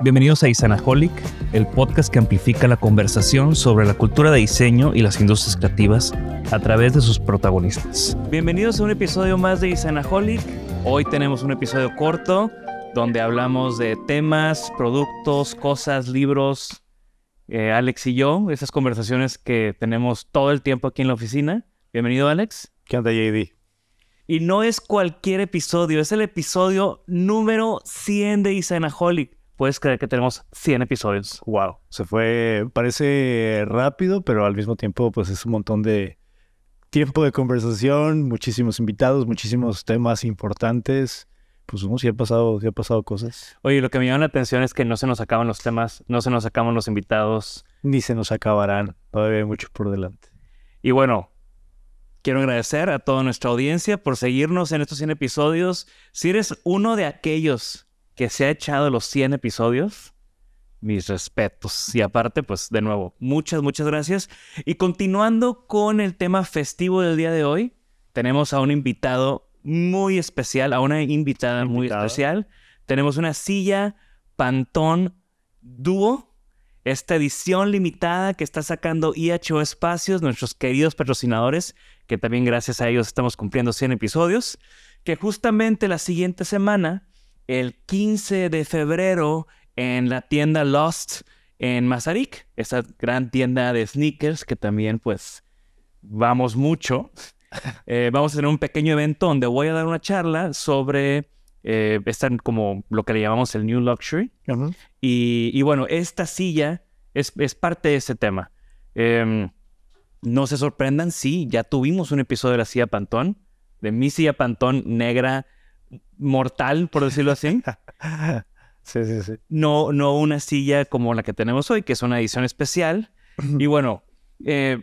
Bienvenidos a Isanaholic, el podcast que amplifica la conversación sobre la cultura de diseño y las industrias creativas a través de sus protagonistas. Bienvenidos a un episodio más de Isanaholic. Hoy tenemos un episodio corto donde hablamos de temas, productos, cosas, libros. Eh, Alex y yo, esas conversaciones que tenemos todo el tiempo aquí en la oficina. Bienvenido, Alex. ¿Qué onda, JD? Y no es cualquier episodio, es el episodio número 100 de Isanaholic puedes creer que tenemos 100 episodios. Wow. Se fue, parece rápido, pero al mismo tiempo, pues es un montón de tiempo de conversación, muchísimos invitados, muchísimos temas importantes. Pues sí ha pasado, ha pasado cosas. Oye, lo que me llama la atención es que no se nos acaban los temas, no se nos acaban los invitados. Ni se nos acabarán. Todavía hay mucho por delante. Y bueno, Quiero agradecer a toda nuestra audiencia por seguirnos en estos 100 episodios. Si eres uno de aquellos que se ha echado los 100 episodios, mis respetos. Y aparte, pues de nuevo, muchas, muchas gracias. Y continuando con el tema festivo del día de hoy, tenemos a un invitado muy especial, a una invitada muy especial. Tenemos una silla Pantón Dúo, esta edición limitada que está sacando IHO Espacios, nuestros queridos patrocinadores, que también gracias a ellos estamos cumpliendo 100 episodios, que justamente la siguiente semana el 15 de febrero en la tienda Lost en Mazarik, esa gran tienda de sneakers que también pues vamos mucho. Eh, vamos a tener un pequeño evento donde voy a dar una charla sobre eh, esta como lo que le llamamos el New Luxury. y, bueno, esta silla es, parte de ese tema. Em, no se sorprendan, sí, ya tuvimos un episodio de la silla Pantón, de mi silla Pantón negra mortal, por decirlo así. sí, sí, sí. No, no una silla como la que tenemos hoy, que es una edición especial. y bueno, eh,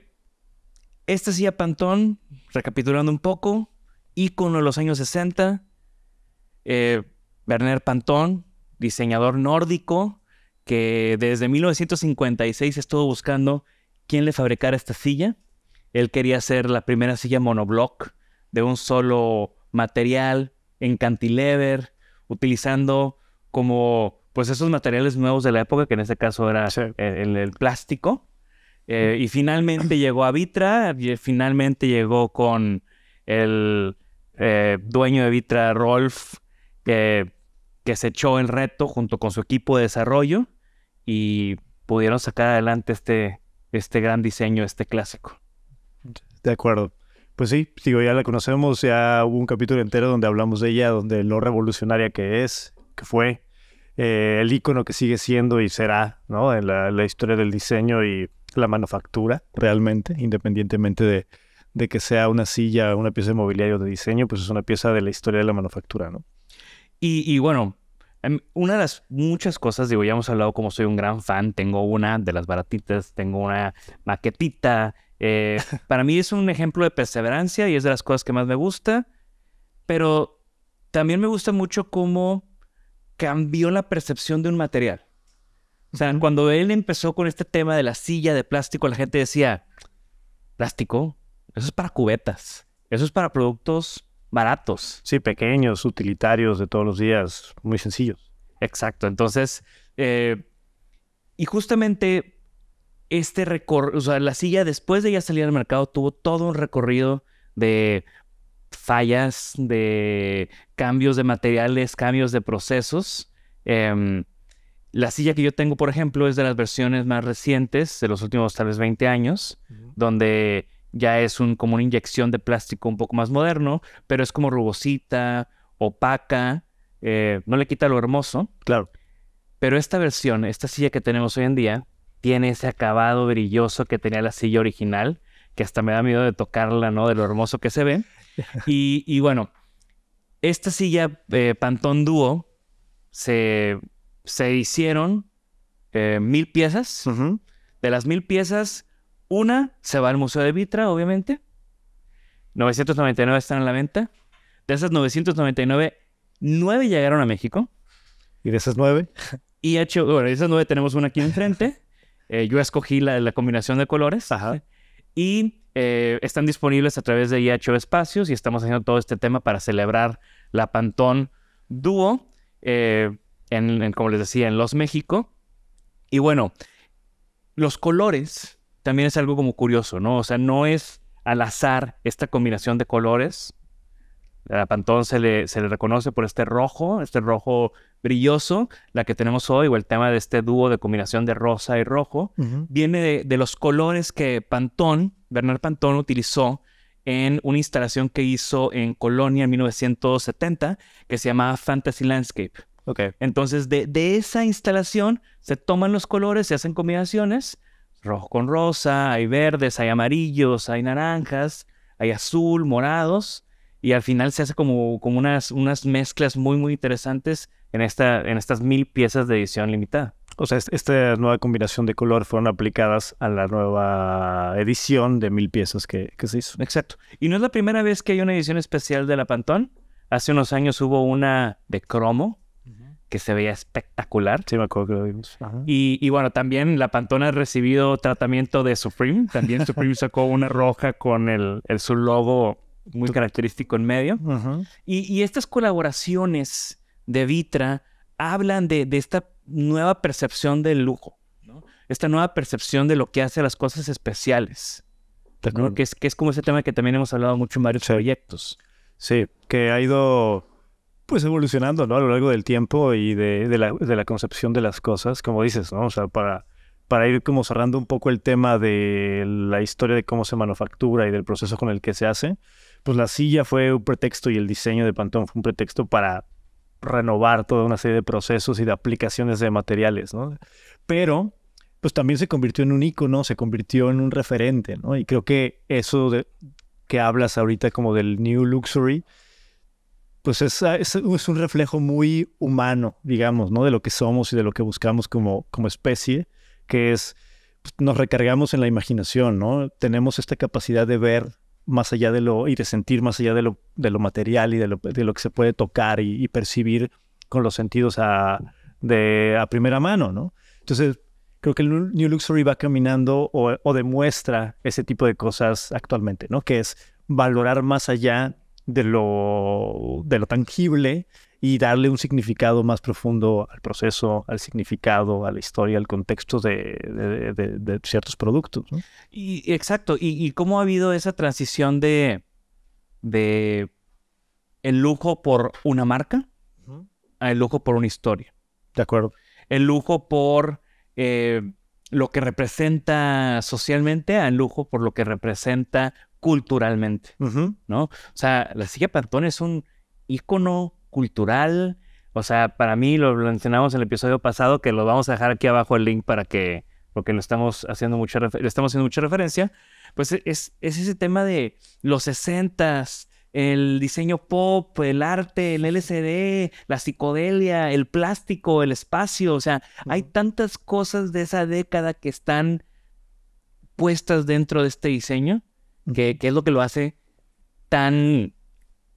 esta silla Pantón, recapitulando un poco, ícono de los años 60. ...Bernard eh, Werner Pantón, diseñador nórdico, que desde 1956 estuvo buscando quién le fabricara esta silla. Él quería hacer la primera silla monoblock de un solo material, en cantilever, utilizando como pues esos materiales nuevos de la época, que en este caso era eh, el, plástico. Eh, y finalmente llegó a Vitra, y finalmente llegó con el eh, dueño de Vitra, Rolf, que, que se echó el reto junto con su equipo de desarrollo y pudieron sacar adelante este, este gran diseño, este clásico. De acuerdo. Pues sí, digo, ya la conocemos, ya hubo un capítulo entero donde hablamos de ella, donde lo revolucionaria que es, que fue, eh, el icono que sigue siendo y será, ¿no? En la, historia del diseño y la manufactura, realmente, independientemente de, que sea una silla, una pieza de mobiliario de diseño, pues es una pieza de la historia de la manufactura, ¿no? y, bueno, una de las muchas cosas, digo, ya hemos hablado como soy un gran fan, tengo una de las baratitas, tengo una maquetita. Eh, para mí es un ejemplo de perseverancia y es de las cosas que más me gusta, pero también me gusta mucho cómo cambió la percepción de un material. O sea, cuando él empezó con este tema de la silla de plástico, la gente decía, plástico, eso es para cubetas, eso es para productos baratos. Sí, pequeños, utilitarios de todos los días, muy sencillos. Exacto, entonces, eh, y justamente este recorrido, o sea, la silla después de ya salir al mercado tuvo todo un recorrido de fallas, de cambios de materiales, cambios de procesos. Em, la silla que yo tengo, por ejemplo, es de las versiones más recientes, de los últimos tal vez 20 años, donde ya es un, como una inyección de plástico un poco más moderno, pero es como rugosita, opaca, eh, no le quita lo hermoso. Claro. Pero esta versión, esta silla que tenemos hoy en día, tiene ese acabado brilloso que tenía la silla original, que hasta me da miedo de tocarla, ¿no? De lo hermoso que se ve. Y, bueno, esta silla eh, Pantón Duo se, se hicieron eh, mil piezas. De las mil piezas, una se va al Museo de Vitra, obviamente. 999 están en la venta. De esas 999, nueve llegaron a México. ¿Y de esas nueve? Y bueno, de esas nueve tenemos una aquí enfrente. Eh, yo escogí la, combinación de colores. Ajá. Y eh, están disponibles a través de IHO Espacios y estamos haciendo todo este tema para celebrar la Pantón Dúo, eh, en, como les decía, en Los México. Y bueno, los colores también es algo como curioso, ¿no? O sea, no es al azar esta combinación de colores. A Pantón se le, se le reconoce por este rojo, este rojo brilloso, la que tenemos hoy, o el tema de este dúo de combinación de rosa y rojo, viene de, los colores que Pantón, Bernard Pantón, utilizó en una instalación que hizo en Colonia en 1970, que se llamaba Fantasy Landscape. Okay. Entonces, de, de esa instalación se toman los colores, se hacen combinaciones rojo con rosa, hay verdes, hay amarillos, hay naranjas, hay azul, morados, y al final se hace como, como unas, unas mezclas muy, muy interesantes en, esta, en estas mil piezas de edición limitada. O sea, esta nueva combinación de color fueron aplicadas a la nueva edición de mil piezas que, que se hizo. Exacto. Y no es la primera vez que hay una edición especial de la Pantón. Hace unos años hubo una de cromo, que se veía espectacular. Sí, me acuerdo que lo vimos. Y, bueno, también la Pantona ha recibido tratamiento de Supreme. También Supreme sacó una roja con el, el su logo muy característico en medio. Y, y, estas colaboraciones de Vitra hablan de, esta nueva percepción del lujo, esta nueva percepción de lo que hace las cosas especiales. Que, es, que es como ese tema que también hemos hablado mucho en varios proyectos. Sí, que ha ido pues evolucionando, ¿no? A lo largo del tiempo y de, la, concepción de las cosas, como dices, ¿no? O sea, para, para ir como cerrando un poco el tema de la historia de cómo se manufactura y del proceso con el que se hace, pues la silla fue un pretexto y el diseño de Pantón fue un pretexto para renovar toda una serie de procesos y de aplicaciones de materiales, ¿no? Pero, pues también se convirtió en un icono, se convirtió en un referente, ¿no? Y creo que eso de, que hablas ahorita como del New Luxury, pues es, un reflejo muy humano, digamos, ¿no? De lo que somos y de lo que buscamos como, como especie, que es, pues, nos recargamos en la imaginación, ¿no? Tenemos esta capacidad de ver más allá de lo, y de sentir más allá de lo, de lo material y de lo, que se puede tocar y, percibir con los sentidos a, primera mano, ¿no? Entonces, creo que el New Luxury va caminando o, demuestra ese tipo de cosas actualmente, ¿no? Que es valorar más allá de lo, de lo tangible y darle un significado más profundo al proceso, al significado, a la historia, al contexto de, ciertos productos. Y, exacto. Y, cómo ha habido esa transición de, de el lujo por una marca a el lujo por una historia? De acuerdo. El lujo por eh, lo que representa socialmente al el lujo por lo que representa culturalmente, ¿no? O sea, la silla pantón es un ícono cultural. O sea, para mí, lo mencionamos en el episodio pasado, que lo vamos a dejar aquí abajo el link para que, porque lo estamos haciendo mucha, le estamos haciendo mucha referencia, pues e-, es, es ese tema de los sesentas, el diseño pop, el arte, el LCD, la psicodelia, el plástico, el espacio. O sea, hay tantas cosas de esa década que están puestas dentro de este diseño ¿Qué qué es lo que lo hace tan,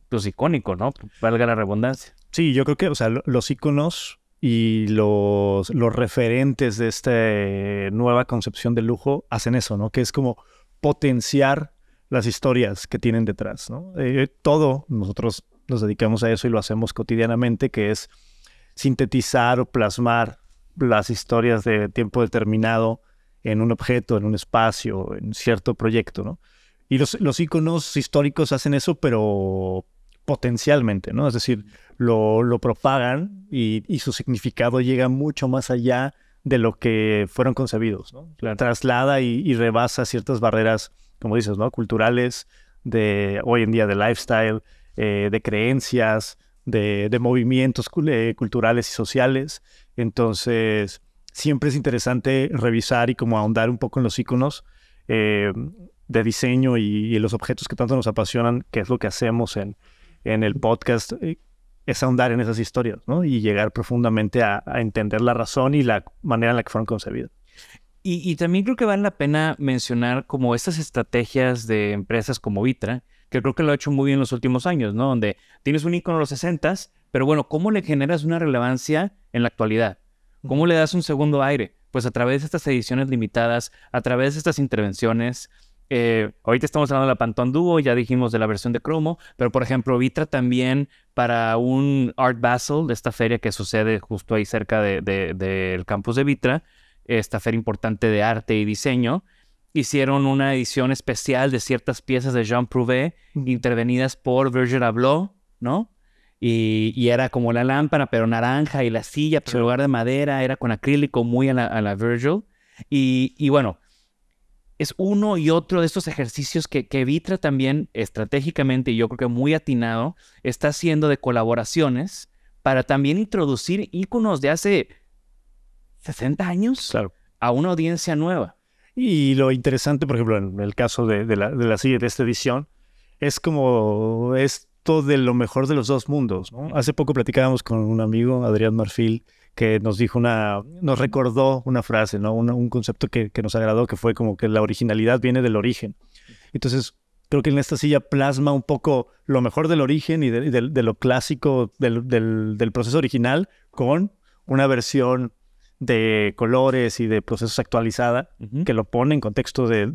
pues, icónico, ¿no? Valga la redundancia. Sí, yo creo que, o sea, los iconos y los, referentes de esta nueva concepción de lujo hacen eso, ¿no? Que es como potenciar las historias que tienen detrás, ¿no? Eh, todo, nosotros nos dedicamos a eso y lo hacemos cotidianamente, que es sintetizar o plasmar las historias de tiempo determinado en un objeto, en un espacio, en cierto proyecto, ¿no? Y los, los íconos históricos hacen eso, pero potencialmente, ¿no? Es decir, lo, propagan y, su significado llega mucho más allá de lo que fueron concebidos, ¿no? Traslada y, rebasa ciertas barreras, como dices, ¿no? Culturales, de hoy en día de lifestyle, eh, de creencias, de, movimientos eh, culturales y sociales. Entonces, siempre es interesante revisar y como ahondar un poco en los iconos. Eh, de diseño y, los objetos que tanto nos apasionan, que es lo que hacemos en, en el podcast, eh, es ahondar en esas historias, ¿no? Y llegar profundamente a, entender la razón y la manera en la que fueron concebidas. Y, también creo que vale la pena mencionar como estas estrategias de empresas como Vitra, que creo que lo ha hecho muy bien en los últimos años, ¿no? Donde tienes un icono de los 60, pero bueno, ¿cómo le generas una relevancia en la actualidad? ¿Cómo le das un segundo aire? Pues a través de estas ediciones limitadas, a través de estas intervenciones, eh, ahorita estamos hablando de la Pantone Duo, ya dijimos de la versión de cromo, pero por ejemplo, Vitra también para un Art Basel, de esta feria que sucede justo ahí cerca del campus de Vitra, esta feria importante de arte y diseño, hicieron una edición especial de ciertas piezas de Jean Prouvé, intervenidas por Virgil Abloh, ¿no? Y, era como la lámpara, pero naranja, y la silla, pero pues, en lugar de madera, era con acrílico, muy a la, Virgil. y bueno, es uno y otro de estos ejercicios que, Vitra también estratégicamente y yo creo que muy atinado está haciendo de colaboraciones para también introducir íconos de hace 60 años a una audiencia nueva. Y lo interesante, por ejemplo, en el caso de, la, de de esta edición, es como es de lo mejor de los dos mundos. Hace poco platicábamos con un amigo, Adrián Marfil, que nos dijo una, nos recordó una frase, ¿no? un concepto que, nos agradó, que fue como que la originalidad viene del origen. Entonces, creo que en esta silla plasma un poco lo mejor del origen y de, lo clásico del, proceso original con una versión de colores y de procesos actualizada que lo pone en contexto de,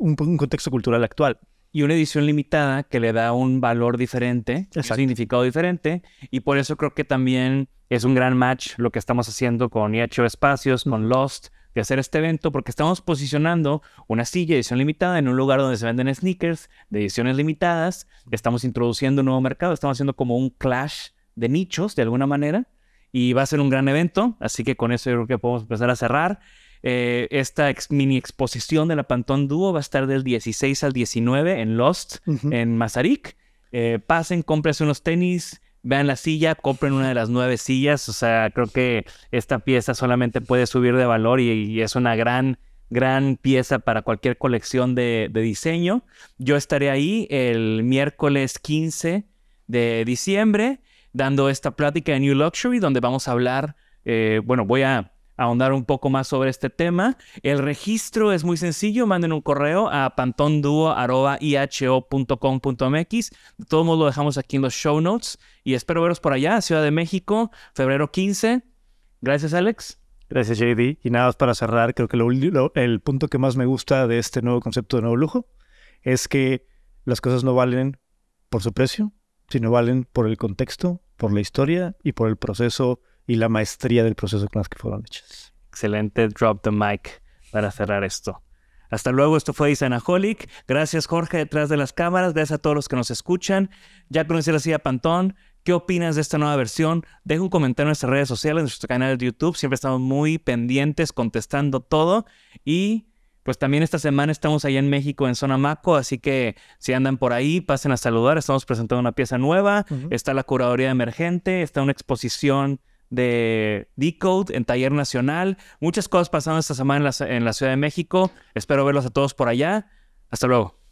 un, contexto cultural actual y una edición limitada que le da un valor diferente, un significado diferente, y por eso creo que también es un gran match lo que estamos haciendo con IHO e Espacios, con Lost, de hacer este evento, porque estamos posicionando una silla edición limitada en un lugar donde se venden sneakers de ediciones limitadas, estamos introduciendo un nuevo mercado, estamos haciendo como un clash de nichos de alguna manera, y va a ser un gran evento, así que con eso yo creo que podemos empezar a cerrar. Eh, esta mini exposición de la Pantón Dúo va a estar del 16 al 19 en Lost, en Mazarik. Eh, pasen, cómprense unos tenis, vean la silla, compren una de las nueve sillas. O sea, creo que esta pieza solamente puede subir de valor y, es una gran gran pieza para cualquier colección de, diseño. Yo estaré ahí el miércoles 15 de diciembre dando esta plática de New Luxury donde vamos a hablar, eh, bueno, voy a ahondar un poco más sobre este tema. El registro es muy sencillo, manden un correo a pantonduo.iho.com.mx. De todos modos lo dejamos aquí en los show notes y espero veros por allá, Ciudad de México, febrero 15. Gracias Alex. Gracias JD. Y nada más para cerrar, creo que lo, el punto que más me gusta de este nuevo concepto de nuevo lujo es que las cosas no valen por su precio, sino valen por el contexto, por la historia y por el proceso y la maestría del proceso con las que fueron hechas. Excelente drop the mic para cerrar esto. Hasta luego, esto fue Isanaholic. Gracias Jorge detrás de las cámaras, gracias a todos los que nos escuchan. Ya conocí la silla Pantón. ¿Qué opinas de esta nueva versión? Deja un comentario en nuestras redes sociales, en nuestro canal de YouTube. Siempre estamos muy pendientes, contestando todo. Y pues también esta semana estamos allá en México, en Zona Maco, así que si andan por ahí, pasen a saludar. Estamos presentando una pieza nueva, está la curaduría emergente, está una exposición de Decode en Taller Nacional. Muchas cosas pasando esta semana en la, Ciudad de México. Espero verlos a todos por allá. Hasta luego.